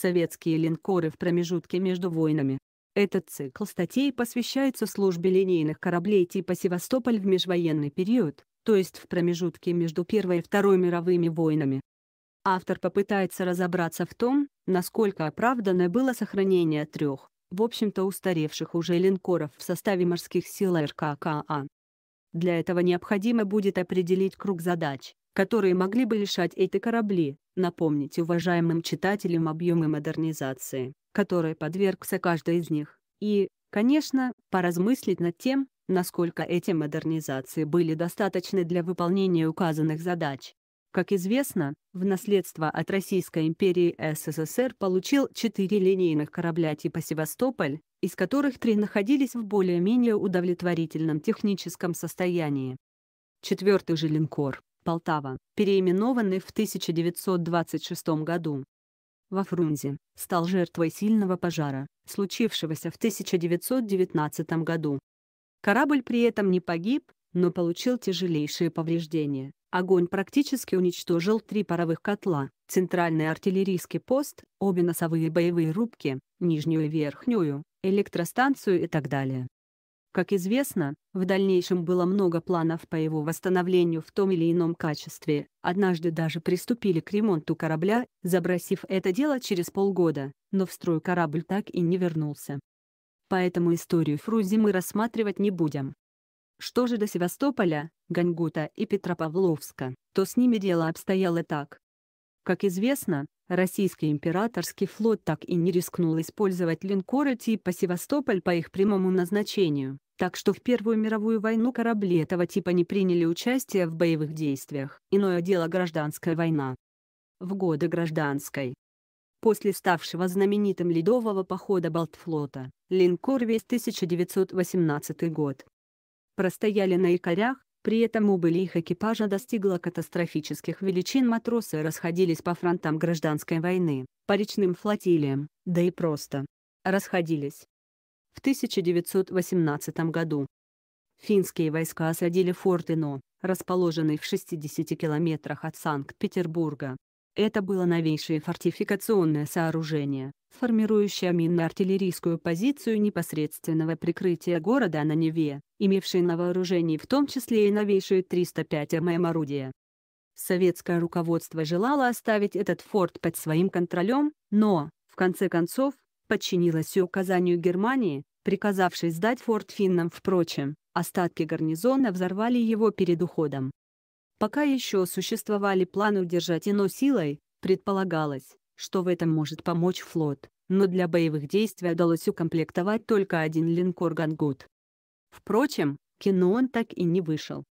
советские линкоры в промежутке между войнами. Этот цикл статей посвящается службе линейных кораблей типа «Севастополь» в межвоенный период, то есть в промежутке между Первой и Второй мировыми войнами. Автор попытается разобраться в том, насколько оправдано было сохранение трех, в общем-то устаревших уже линкоров в составе морских сил РККА. Для этого необходимо будет определить круг задач, которые могли бы лишать эти корабли, напомнить уважаемым читателям объемы модернизации, которые подвергся каждый из них, и, конечно, поразмыслить над тем, насколько эти модернизации были достаточны для выполнения указанных задач. Как известно, в наследство от Российской империи СССР получил четыре линейных корабля типа «Севастополь», из которых три находились в более-менее удовлетворительном техническом состоянии. Четвертый же линкор Полтава, переименованный в 1926 году. Во Фрунзе, стал жертвой сильного пожара, случившегося в 1919 году. Корабль при этом не погиб, но получил тяжелейшие повреждения. Огонь практически уничтожил три паровых котла, центральный артиллерийский пост, обе носовые боевые рубки, нижнюю и верхнюю, электростанцию и так далее. Как известно, в дальнейшем было много планов по его восстановлению в том или ином качестве, однажды даже приступили к ремонту корабля, забросив это дело через полгода, но в строй корабль так и не вернулся. Поэтому историю Фрузи мы рассматривать не будем. Что же до Севастополя, Гангута и Петропавловска, то с ними дело обстояло так. Как известно, Российский императорский флот так и не рискнул использовать линкоры типа «Севастополь» по их прямому назначению, так что в Первую мировую войну корабли этого типа не приняли участие в боевых действиях. Иное дело гражданская война. В годы гражданской после ставшего знаменитым ледового похода Балтфлота, линкор весь 1918 год. Простояли на якорях, при этом убыли их экипажа достигла катастрофических величин матросы расходились по фронтам гражданской войны, по речным флотилиям, да и просто расходились. В 1918 году финские войска осадили форт Ино, расположенный в 60 километрах от Санкт-Петербурга, это было новейшее фортификационное сооружение, формирующее минно-артиллерийскую позицию непосредственного прикрытия города на Неве, имевшее на вооружении в том числе и новейшие 305 ММ орудия. Советское руководство желало оставить этот форт под своим контролем, но, в конце концов, подчинилось и указанию Германии, приказавшей сдать форт финнам впрочем, остатки гарнизона взорвали его перед уходом. Пока еще существовали планы удержать Ино силой, предполагалось, что в этом может помочь флот, но для боевых действий удалось укомплектовать только один линкор «Гангут». Впрочем, кино он так и не вышел.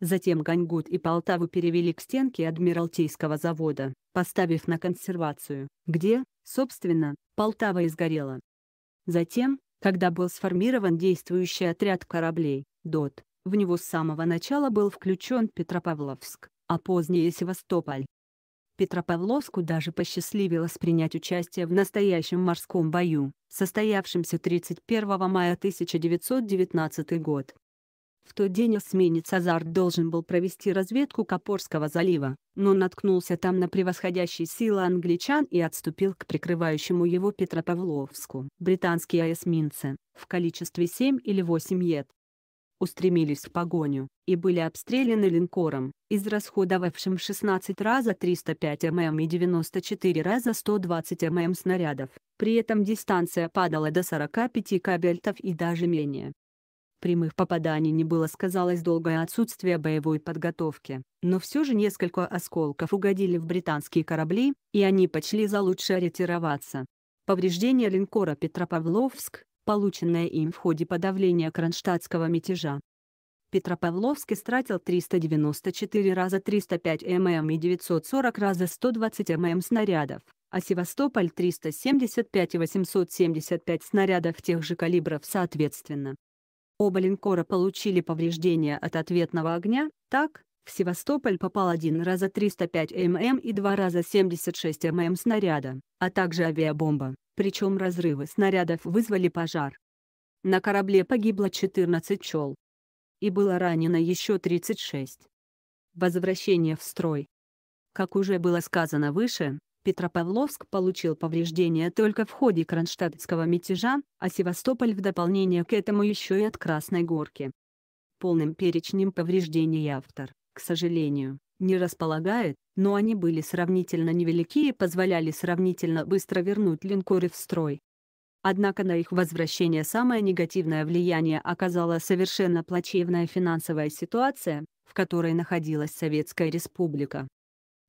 Затем Гангут и Полтаву перевели к стенке Адмиралтейского завода, поставив на консервацию, где, собственно, Полтава изгорела. Затем, когда был сформирован действующий отряд кораблей, ДОТ, в него с самого начала был включен Петропавловск, а позднее Севастополь. Петропавловску даже посчастливилось принять участие в настоящем морском бою, состоявшемся 31 мая 1919 год. В тот день эсминец «Азарт» должен был провести разведку Копорского залива, но наткнулся там на превосходящие силы англичан и отступил к прикрывающему его Петропавловску. Британские эсминцы, в количестве 7 или 8 ед, устремились в погоню и были обстреляны линкором, израсходовавшим 16 раза 305 мм и 94 раза 120 мм снарядов, при этом дистанция падала до 45 кабельтов и даже менее. Прямых попаданий не было сказалось долгое отсутствие боевой подготовки, но все же несколько осколков угодили в британские корабли, и они почли за лучше ретироваться. Повреждения линкора Петропавловск полученное им в ходе подавления кронштадтского мятежа. Петропавловск истратил 394 раза 305 мм и 940 раза 120 мм снарядов, а Севастополь 375 и 875 снарядов тех же калибров соответственно. Оба линкора получили повреждения от ответного огня, так, в Севастополь попал один раза 305 мм и два раза 76 мм снаряда, а также авиабомба, причем разрывы снарядов вызвали пожар. На корабле погибло 14 пчел. И было ранено еще 36. Возвращение в строй. Как уже было сказано выше, Петропавловск получил повреждения только в ходе кронштадтского мятежа, а Севастополь в дополнение к этому еще и от Красной Горки. Полным перечнем повреждений автор, к сожалению, не располагает, но они были сравнительно невелики и позволяли сравнительно быстро вернуть линкоры в строй. Однако на их возвращение самое негативное влияние оказала совершенно плачевная финансовая ситуация, в которой находилась Советская Республика.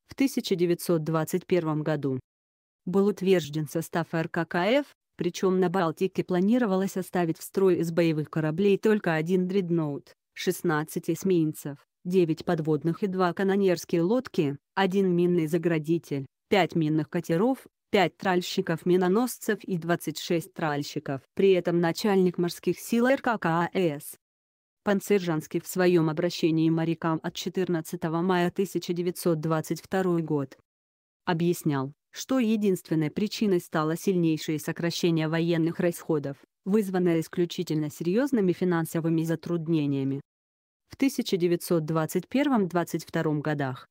В 1921 году был утвержден состав РККФ, причем на Балтике планировалось оставить в строй из боевых кораблей только один дредноут, 16 эсминцев, 9 подводных и 2 канонерские лодки, 1 минный заградитель, 5 минных катеров, 5 тральщиков-миноносцев и 26 тральщиков. При этом начальник морских сил РККАС Панцержанский в своем обращении морякам от 14 мая 1922 год объяснял, что единственной причиной стало сильнейшее сокращение военных расходов, вызванное исключительно серьезными финансовыми затруднениями, в 1921-22 годах.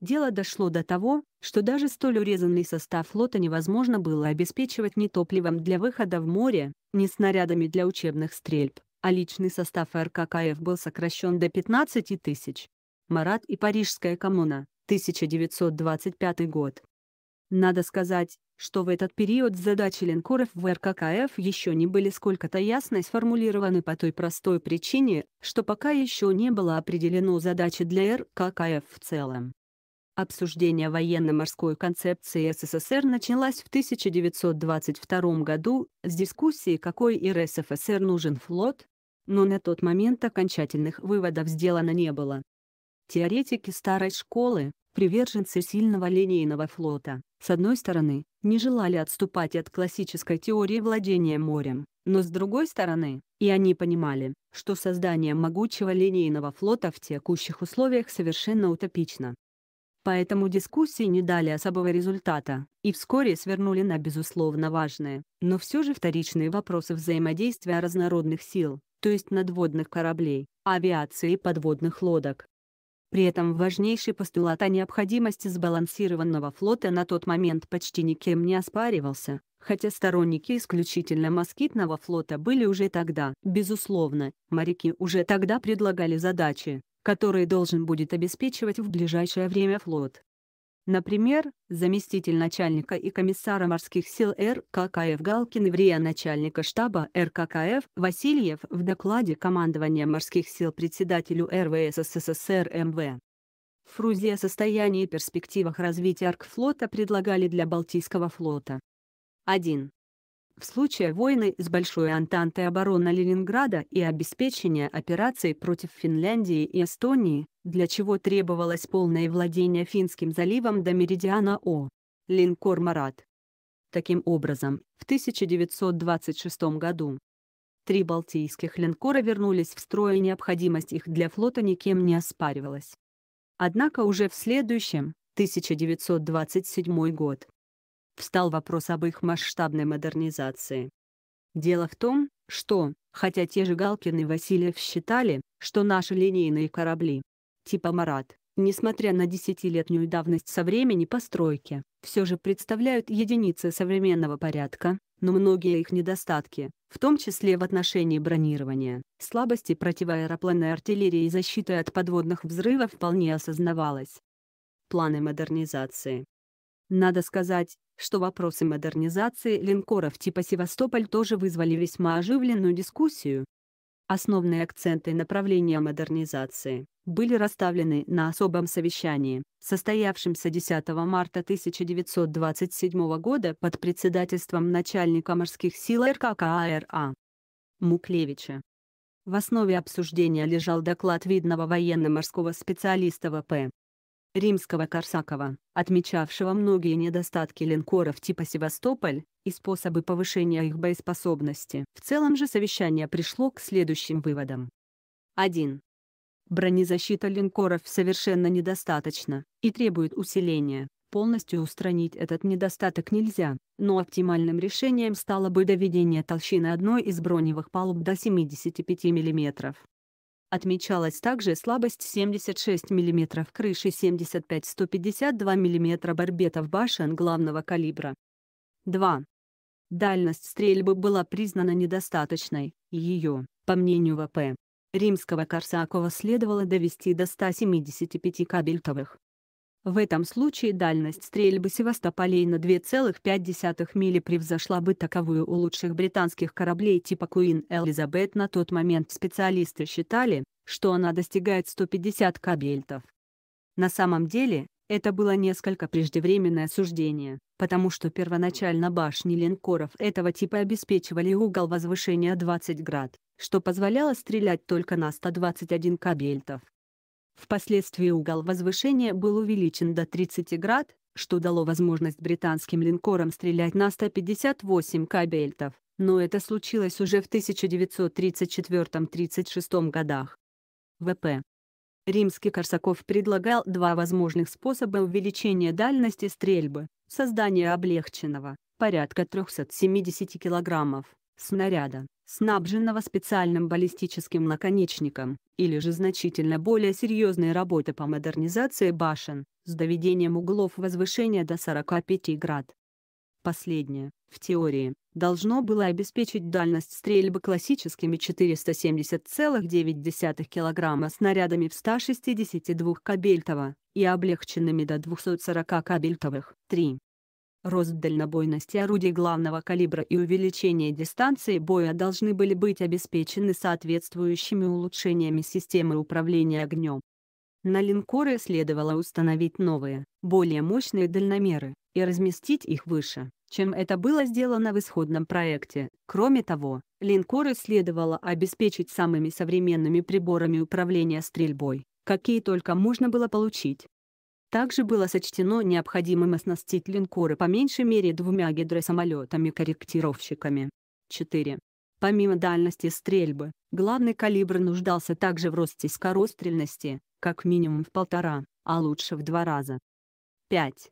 Дело дошло до того, что даже столь урезанный состав флота невозможно было обеспечивать ни топливом для выхода в море, ни снарядами для учебных стрельб, а личный состав РККФ был сокращен до 15 тысяч. Марат и Парижская коммуна, 1925 год. Надо сказать, что в этот период задачи линкоров в РККФ еще не были сколько-то ясно сформулированы по той простой причине, что пока еще не было определено задачи для РККФ в целом. Обсуждение военно-морской концепции СССР началось в 1922 году с дискуссии, какой РСФСР нужен флот, но на тот момент окончательных выводов сделано не было. Теоретики старой школы, приверженцы сильного линейного флота, с одной стороны, не желали отступать от классической теории владения морем, но с другой стороны, и они понимали, что создание могучего линейного флота в текущих условиях совершенно утопично. Поэтому дискуссии не дали особого результата, и вскоре свернули на безусловно важные, но все же вторичные вопросы взаимодействия разнородных сил, то есть надводных кораблей, авиации и подводных лодок, при этом важнейший постулат о необходимости сбалансированного флота на тот момент почти никем не оспаривался, хотя сторонники исключительно москитного флота были уже тогда. Безусловно, моряки уже тогда предлагали задачи, которые должен будет обеспечивать в ближайшее время флот. Например, заместитель начальника и комиссара морских сил РККФ Галкин и врия начальника штаба РККФ Васильев в докладе командования морских сил председателю РВС СССР МВ. Фрузе о состоянии и перспективах развития Аркфлота предлагали для Балтийского флота. 1 в случае войны с Большой Антантой оборона Ленинграда и обеспечение операций против Финляндии и Эстонии, для чего требовалось полное владение Финским заливом до меридиана О. Линкор «Марат». Таким образом, в 1926 году три балтийских линкора вернулись в строй и необходимость их для флота никем не оспаривалась. Однако уже в следующем, 1927 год, встал вопрос об их масштабной модернизации. Дело в том, что, хотя те же Галкин и Васильев считали, что наши линейные корабли, типа «Марат», несмотря на десятилетнюю давность со времени постройки, все же представляют единицы современного порядка, но многие их недостатки, в том числе в отношении бронирования, слабости противоаэропланной артиллерии и защиты от подводных взрывов вполне осознавалось. Планы модернизации надо сказать, что вопросы модернизации линкоров типа «Севастополь» тоже вызвали весьма оживленную дискуссию. Основные акценты направления модернизации были расставлены на особом совещании, состоявшемся 10 марта 1927 года под председательством начальника морских сил РККАРА а Муклевича. В основе обсуждения лежал доклад видного военно-морского специалиста ВП римского-корсакова, отмечавшего многие недостатки линкоров типа «Севастополь» и способы повышения их боеспособности. В целом же совещание пришло к следующим выводам. 1. Бронезащита линкоров совершенно недостаточна и требует усиления. Полностью устранить этот недостаток нельзя, но оптимальным решением стало бы доведение толщины одной из броневых палуб до 75 мм. Отмечалась также слабость 76 мм крыши 75-152 мм барбетов башен главного калибра. 2. Дальность стрельбы была признана недостаточной, ее, по мнению ВП, римского Корсакова следовало довести до 175 кабельтовых. В этом случае дальность стрельбы Севастополей на 2,5 мили превзошла бы таковую у лучших британских кораблей типа Queen Elizabeth. На тот момент специалисты считали, что она достигает 150 кабельтов. На самом деле, это было несколько преждевременное суждение, потому что первоначально башни линкоров этого типа обеспечивали угол возвышения 20 град, что позволяло стрелять только на 121 кабельтов. Впоследствии угол возвышения был увеличен до 30 град, что дало возможность британским линкорам стрелять на 158 кабельтов, но это случилось уже в 1934-36 годах. ВП. Римский Корсаков предлагал два возможных способа увеличения дальности стрельбы, создание облегченного, порядка 370 килограммов, снаряда, снабженного специальным баллистическим наконечником, или же значительно более серьезные работы по модернизации башен, с доведением углов возвышения до 45 град. Последнее, в теории, должно было обеспечить дальность стрельбы классическими 470,9 кг снарядами в 162 кабельтова и облегченными до 240 кабельтовых. 3. Рост дальнобойности орудий главного калибра и увеличение дистанции боя должны были быть обеспечены соответствующими улучшениями системы управления огнем. На линкоры следовало установить новые, более мощные дальномеры, и разместить их выше, чем это было сделано в исходном проекте. Кроме того, линкоры следовало обеспечить самыми современными приборами управления стрельбой, какие только можно было получить, также было сочтено необходимым оснастить линкоры по меньшей мере двумя гидросамолетами-корректировщиками. 4. Помимо дальности стрельбы, главный калибр нуждался также в росте скорострельности, как минимум в полтора, а лучше в два раза. 5.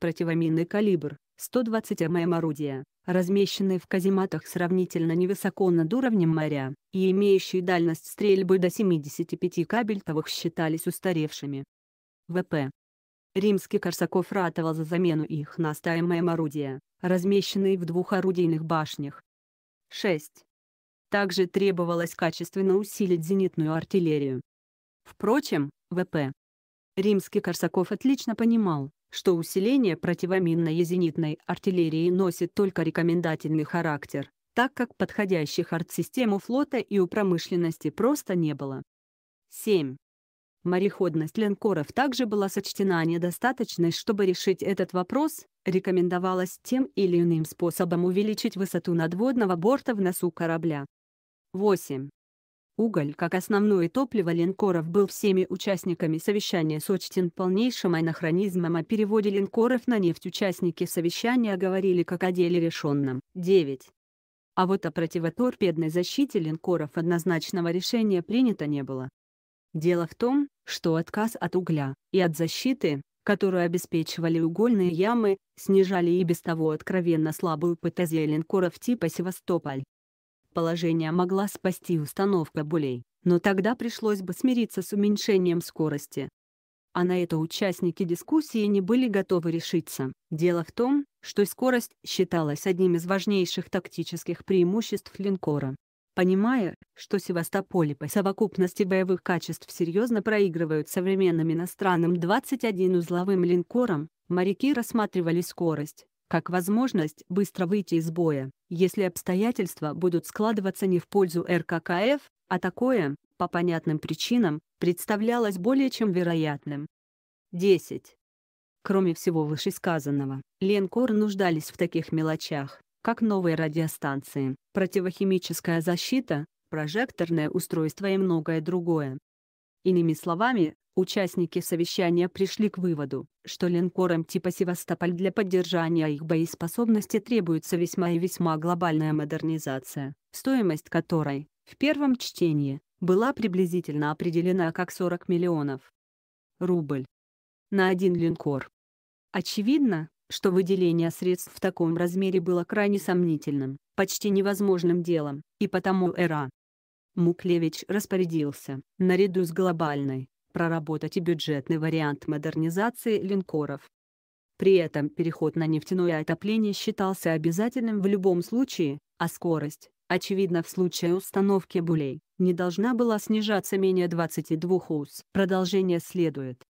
Противоминный калибр 120 мм орудия, размещенные в казематах сравнительно невысоко над уровнем моря, и имеющие дальность стрельбы до 75 кабельтовых считались устаревшими. ВП Римский Корсаков ратовал за замену их на стаемаем орудия, размещенные в двух орудийных башнях. 6. Также требовалось качественно усилить зенитную артиллерию. Впрочем, ВП. Римский Корсаков отлично понимал, что усиление противоминной и зенитной артиллерии носит только рекомендательный характер, так как подходящих артсистем у флота и у промышленности просто не было. 7. Мореходность линкоров также была сочтена недостаточной, чтобы решить этот вопрос, рекомендовалось тем или иным способом увеличить высоту надводного борта в носу корабля. 8. Уголь как основное топливо линкоров был всеми участниками совещания сочтен полнейшим анахронизмом о переводе линкоров на нефть. Участники совещания говорили как о деле решенном. 9. А вот о противоторпедной защите линкоров однозначного решения принято не было. Дело в том, что отказ от угля и от защиты, которую обеспечивали угольные ямы, снижали и без того откровенно слабую ПТЗ линкоров типа «Севастополь». Положение могла спасти установка болей, но тогда пришлось бы смириться с уменьшением скорости. А на это участники дискуссии не были готовы решиться. Дело в том, что скорость считалась одним из важнейших тактических преимуществ линкора, Понимая, что Севастополь по совокупности боевых качеств серьезно проигрывают современным иностранным 21 узловым линкорам, моряки рассматривали скорость, как возможность быстро выйти из боя, если обстоятельства будут складываться не в пользу РККФ, а такое, по понятным причинам, представлялось более чем вероятным. 10. Кроме всего вышесказанного, линкор нуждались в таких мелочах, как новые радиостанции, противохимическая защита, прожекторное устройство и многое другое. Иными словами, участники совещания пришли к выводу, что линкорам типа «Севастополь» для поддержания их боеспособности требуется весьма и весьма глобальная модернизация, стоимость которой, в первом чтении, была приблизительно определена как 40 миллионов рубль на один линкор. Очевидно, что выделение средств в таком размере было крайне сомнительным, почти невозможным делом, и потому ЭРА. Муклевич распорядился, наряду с глобальной, проработать и бюджетный вариант модернизации линкоров. При этом переход на нефтяное отопление считался обязательным в любом случае, а скорость, очевидно в случае установки булей, не должна была снижаться менее 22 уз. Продолжение следует.